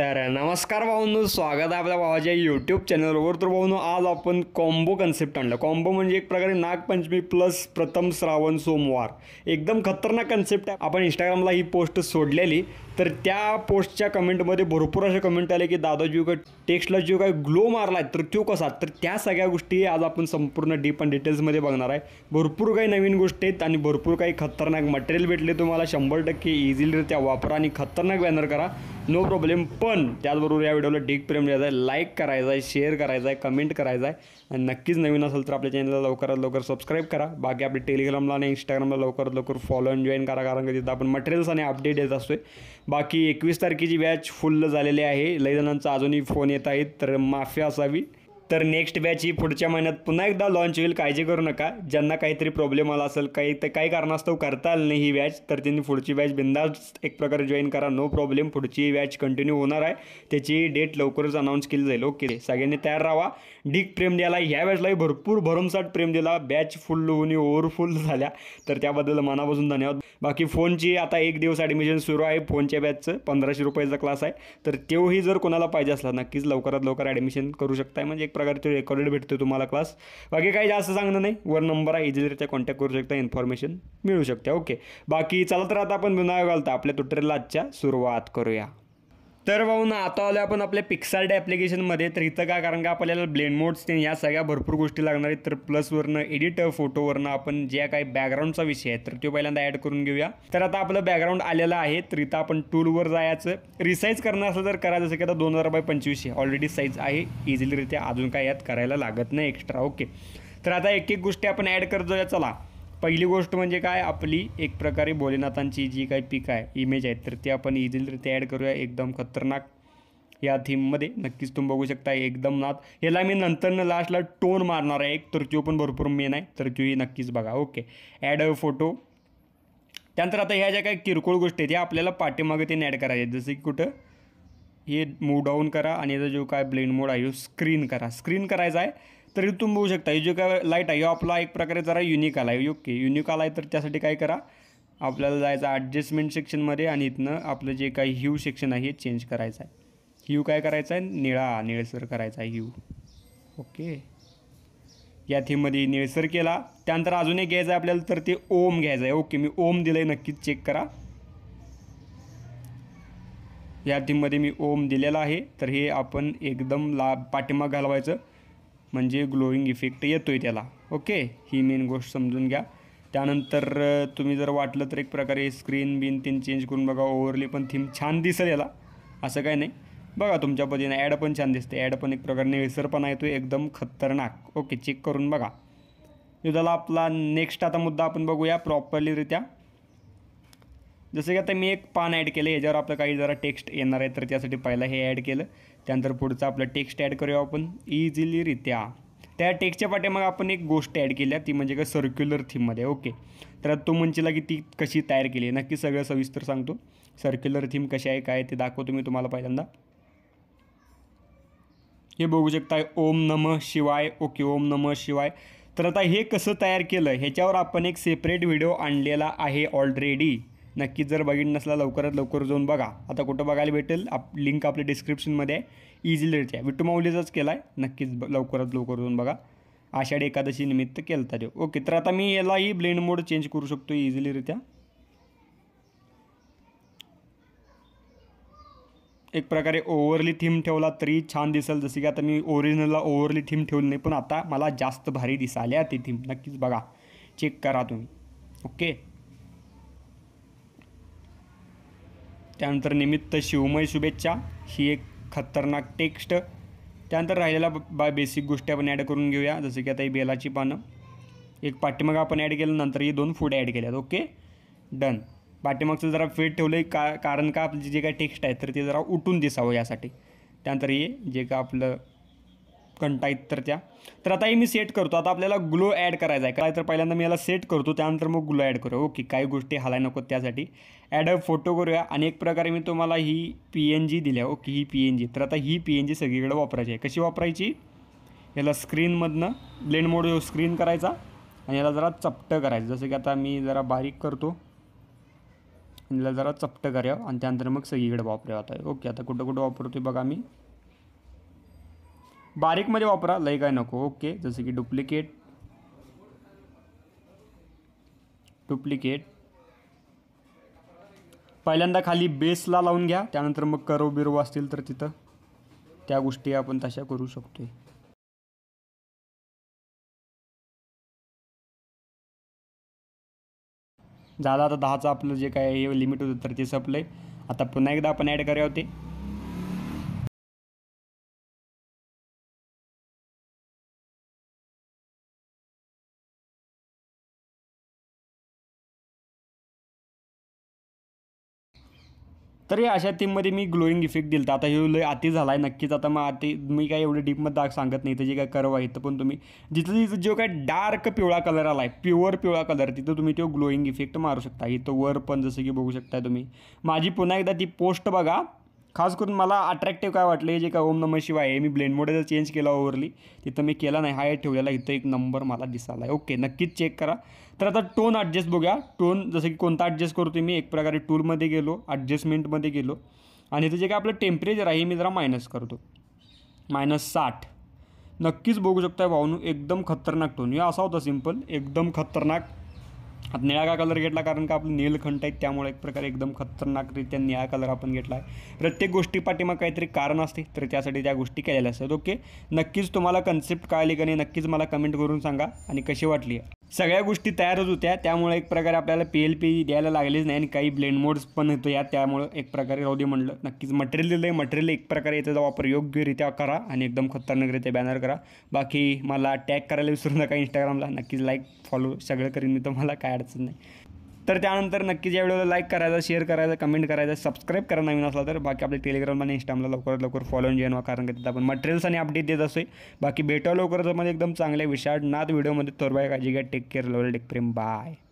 तर नमस्कार नो स्वागत आहे आपल्या भावाच्या यूट्यूब चॅनलवर तर भाऊनो आज आपण कॉम्बो कन्सेप्ट आणलं कॉम्बो म्हणजे एक प्रकारे नागपंचमी प्लस प्रथम श्रावण सोमवार एकदम खतरनाक कन्सेप्ट आहे आपण इंस्टाग्रामला ही पोस्ट सोडलेली तर त्या पोस्टच्या कमेंटमध्ये भरपूर असे कमेंट आले की दादाजी का टेक्स्टला जो काय ग्लो मारला तर तो कसा तर त्या सगळ्या गोष्टी आज आपण संपूर्ण डीप आणि डिटेल्समध्ये बघणार आहे भरपूर काही नवीन गोष्टी आहेत आणि भरपूर काही खतरनाक मटेरियल भेटले तुम्हाला शंभर टक्के इझिलीरित्या वापरा आणि खतरनाक बॅनर करा नो प्रॉब्लेम पण त्याचबरोबर या व्हिडिओला डीप प्रेम द्यायचा आहे लाईक करायचा आहे शेअर करायचा आहे कमेंट करायचा आहे आणि नक्कीच नवीन असेल तर आपल्या चॅनलला लवकरात लवकर सबस्क्राईब करा बाकी आपल्या टेलिग्रामला आणि इंस्टाग्रामला लवकरात लवकर फॉलो आणि जॉईन करा कारण की तिथं आपण मटेरियल्स आणि अपडेट येत असतोय बाकी एकवीस तारखेची बॅच फुल्ल झालेली आहे लय अजूनही फोन येत आहेत तर माफी असावी तर नेक्स्ट बॅच ही पुढच्या महिन्यात पुन्हा एकदा लॉन्च होईल काळजी करू नका ज्यांना काहीतरी प्रॉब्लेम आला असेल काही तर काही कारणास्तव करता आलं नाही ही बॅच तर त्यांनी पुढची बॅच बिंदास एक प्रकारे जॉईन करा नो प्रॉब्लेम पुढची बॅच कंटिन्यू होणार आहे त्याची डेट लवकरच अनाऊन्स केली जाईल ओके सगळ्यांनी तयार राहा डीक प्रेम द्यायला ह्या बॅचलाही भरपूर भरमसाठ प्रेम दिला बॅच फुल होऊन ओव्हरफुल झाल्या तर त्याबद्दल मनापासून धन्यवाद बाकी फोनची आता एक दिवस ॲडमिशन सुरू आहे फोनच्या बॅचचं पंधराशे रुपयाचा क्लास आहे तर तेही जर कोणाला पाहिजे असला नक्कीच लवकरात लवकर ॲडमिशन करू शकताय म्हणजे एक रेकॉर्ड रेकॉर्डेड भेटतो तुम्हाला क्लास बाकी काही जास्त सांगणं नाही वर नंबर आहे इझिलीरित्या कॉन्टॅक्ट करू शकता इन्फॉर्मेशन मिळू शकते ओके बाकी चला तर आता आपण बिना घालता आपल्या तुटरेला आजच्या सुरुवात करूया तर भाऊ ना आता आलं आपण आपल्या डे ॲप्लिकेशनमध्ये तर इथं का कारण का आपल्याला ब्लेंड मोड्स ते या सगळ्या भरपूर गोष्टी लागणार आहेत तर प्लसवरनं एडिट फोटोवरनं आपण ज्या काही बॅकग्राऊंडचा विषय आहे तर तो पहिल्यांदा ॲड करून घेऊया तर आता आपलं बॅकग्राऊंड आलेलं आहे तर इथं आपण टूलवर जायचं रिसाईज करणं असलं तर करा जसं की आता दोन हजार बाय पंचवीसशे ऑलरेडी साईज आहे इझिलीरित्या अजून काय यात करायला लागत नाही एक्स्ट्रा ओके तर आता एक एक गोष्टी आपण ॲड करतो या चला पहिली गोष्ट म्हणजे काय आपली एक प्रकारे भोलेनाथांची जी काही पिक आहे इमेज आहे तर ती आपण इझिलीरित्या ॲड करूया एकदम खतरनाक या थीममध्ये नक्कीच तुम्ही बघू शकता एकदम नाथ याला मी नंतरनं लास्टला टोन मारणार आहे एक तर पण भरपूर मेन आहे तर ही नक्कीच बघा ओके ॲड फोटो त्यानंतर आता ह्या ज्या काही किरकोळ गोष्टी आहेत ह्या आपल्याला पाठीमागे ते ॲड करायचे आहे जसं की कुठं हे मूव डाऊन करा आणि याचा जो काय ब्लेंड मोड आहे स्क्रीन करा स्क्रीन करायचा आहे तरी तुम्ही बघू शकता ही जो काय लाईट आहे आपला एक प्रकारे जरा युनिक आला आहे ओके युनिक आला आहे तर त्यासाठी काय करा आपल्याला जायचं ॲडजस्टमेंट सेक्शनमध्ये आणि इथनं आपलं जे काही ह्यू सेक्शन आहे हे चेंज करायचं आहे ह्यू काय करायचं आहे निळा निळसर करायचा आहे ह्यू ओके या थीममध्ये निळसर केला त्यानंतर अजून एक घ्यायचं आहे आपल्याला तर ते ओम घ्यायचं आहे ओके मी ओम दिलं आहे नक्कीच चेक करा या थीममध्ये मी ओम दिलेला आहे तर हे आपण एकदम ला पाठिंबा घालवायचं म्हणजे ग्लोईंग इफेक्ट येतो आहे त्याला ओके ही मेन गोष्ट समजून घ्या त्यानंतर तुम्ही जर वाटलं तर एक प्रकारे स्क्रीन बिन तीन चेंज करून बघा ओव्हरली पण थीम छान दिसेल याला असं काही नाही बघा तुमच्या पद्धतीनं ॲड पण छान दिसते ॲड पण एक प्रकारे निळसरपणा येतो एकदम खतरनाक ओके चेक करून बघा युद्धाला आपला नेक्स्ट आता मुद्दा आपण बघूया प्रॉपरलीरित्या जसं की आता मी एक पान ॲड केलं याच्यावर आपलं काही जरा टेक्स्ट येणार आहे तर त्यासाठी पहिला हे ॲड केलं त्यानंतर पुढचं आपलं टेक्स्ट ॲड करूया आपण इझिलीरित्या त्या टेक्स्टच्या पाठी मग आपण एक गोष्ट ॲड केल्या ती म्हणजे का सर्क्युलर थीममध्ये ओके तर तो मंचीला की ती कशी तयार केली आहे नक्की सगळं सविस्तर सांगतो सर्क्युलर थीम कशी आहे काय ते दाखवतो मी तुम्हाला पहिल्यांदा हे बघू शकता ओम नम शिवाय ओके ओम नम शिवाय तर आता हे कसं तयार केलं ह्याच्यावर आपण एक सेपरेट व्हिडिओ आणलेला आहे ऑलरेडी नक्कीच जर बघितलं नसला लवकरात लवकर जाऊन बघा आता कुठं बघायला भेटेल आप लिंक आपल्या डिस्क्रिप्शनमध्ये आहे इझी विट्टू माऊलीचाच केला आहे नक्कीच लवकरात लवकर जाऊन बघा आषाढी एकादशी निमित्त केलता देऊ ओके तर आता मी यालाही ब्लेंड मोड चेंज करू शकतो इझिलीरित्या एक प्रकारे ओव्हरली थीम ठेवला तरी छान दिसेल जसं की आता मी ओरिजिनलला ओव्हरली थीम ठेवली नाही पण आता मला जास्त भारी दिसाल्या ती थीम नक्कीच बघा चेक करा तुम्ही ओके त्यानंतर निमित्त शिवमय शुभेच्छा ही एक खतरनाक टेक्स्ट त्यानंतर राहिलेला बा बेसिक गोष्टी आपण ॲड करून घेऊया जसं की आता ही बेलाची पानं एक पाठीमाग आपण ॲड केलं नंतर ही दोन फूड ॲड केल्यात ओके डन पाठीमागचं जरा फेट ठेवलं का कारण का आपली जे काही टेक्स्ट आहे तर ते जरा उठून दिसावं यासाठी त्यानंतर हे जे का आपलं घंटा त्या तर आता हे मी सेट करतो आता आपल्याला ग्लो ॲड करायचा आहे काय तर पहिल्यांदा मी याला सेट करतो त्यानंतर मग ग्लो ॲड करू ओके काही गोष्टी हालाय नको त्यासाठी ॲड अ फोटो करूया आणि एक प्रकारे मी तुम्हाला ही पी एन जी दिल्या ओके ही पी एन जी तर आता ही पी एन जी सगळीकडे वापरायची आहे कशी वापरायची याला स्क्रीनमधनं ब्लेंड मोड स्क्रीन करायचा आणि याला जरा चपटं करायचं जसं की आता मी जरा बारीक करतो याला जरा चपटं करावं आणि त्यानंतर मग सगळीकडे वापरावं आता ओके आता कुठं कुठं वापरतो बघा मी बारीकमध्ये वापरा लय काय नको ओके जसं की डुप्लिकेट डुप्लिकेट पहिल्यांदा खाली बेसला लावून घ्या त्यानंतर मग करव बिरव असतील तर तिथं त्या गोष्टी आपण तशा करू शकतो झालं आता दहाचं आपलं जे काय लिमिट होतं तर ते सप्लाय आता पुन्हा एकदा आपण ॲड कराय होते तर या अशा थीममध्ये मी ग्लोईंग इफेक्ट दिलं तर आता हे लय अति झाला आहे नक्कीच आता मग आती मी काय एवढं डीपमध्ये दाग सांगत नाही तर जे काय करव आहे पण तुम्ही जिथं जिथं जो काय डार्क पिवळा कलर आला आहे प्युअर पिवळा कलर तिथं तुम्ही तो ग्लोईंग इफेक्ट मारू शकता इथं वर पण जसं की बघू शकता तुम्ही माझी पुन्हा एकदा ती पोस्ट बघा खास करून मला अट्रॅक्टिव्ह काय वाटलं हे जे काय ओम नम शिवाय आहे मी ब्लेंड मोड जर चेंज केला ओवरली तिथं मी केला नाही हाय ठेवलेला इथं एक नंबर मला दिसाला आहे ओके नक्कीच चेक करा तर आता टोन ॲडजस्ट बघूया टोन जसं की कोणता ॲडजस्ट करतो मी एक प्रकारे टूलमध्ये गेलो ॲडजस्टमेंटमध्ये गेलो आणि इथं जे काय आपलं टेम्परेचर आहे हे मी जरा मायनस करतो मायनस साठ नक्कीच बघू शकता भाऊनू एकदम खतरनाक टोन हे असा होता सिम्पल एकदम खतरनाक आता निळा का कलर घेतला कारण का आपण नीलखंड आहेत त्यामुळे एक प्रकारे एकदम खतरनाकरित्या निळा कलर आपण घेतला आहे प्रत्येक गोष्टी पाठीमा काहीतरी कारण असते तर त्यासाठी त्या गोष्टी केलेल्या असतात ओके नक्कीच तुम्हाला कन्सेप्ट कळाली का नाही नक्कीच मला कमेंट करून सांगा आणि कशी वाटली सगळ्या गोष्टी तयारच होत्या त्यामुळे एक प्रकारे आपल्याला पी एल पी द्यायला लागलीच नाही आणि काही ब्लेंड मोड्स पण होतो या त्यामुळं एक प्रकारे राहू दे म्हणलं नक्कीच मटेरियल दिलं मटेरियल एक प्रकारे याचा वापर योग्यरित्या करा आणि एकदम खतरनाकरित्या बॅनर करा बाकी मला टॅग करायला विसरू नका इंस्टाग्रामला नक्कीच लाईक फॉलो सगळं करीन मी तुम्हाला काय अडचण नाही तर त्यानंतर नक्कीच या व्हिडिओला लाईक करायचा शेअर करायचा कमेंट करायचा सबस्क्राईब करा नवीन असला तर बाकी आपल्या टेलिग्राम आणि इंस्टामला लवकरात लवकर फॉलो जॉईन व्हा कारण की तिथं आपण मटेरियल्स आणि अपडेट देत असतो बाकी भेटा लवकरच मध्ये एकदम चांगल्या विशाळ नाथ व्हिडिओमध्ये तोरबाय काळजी घ्या टेक केअर लवल टेक प्रेम बाय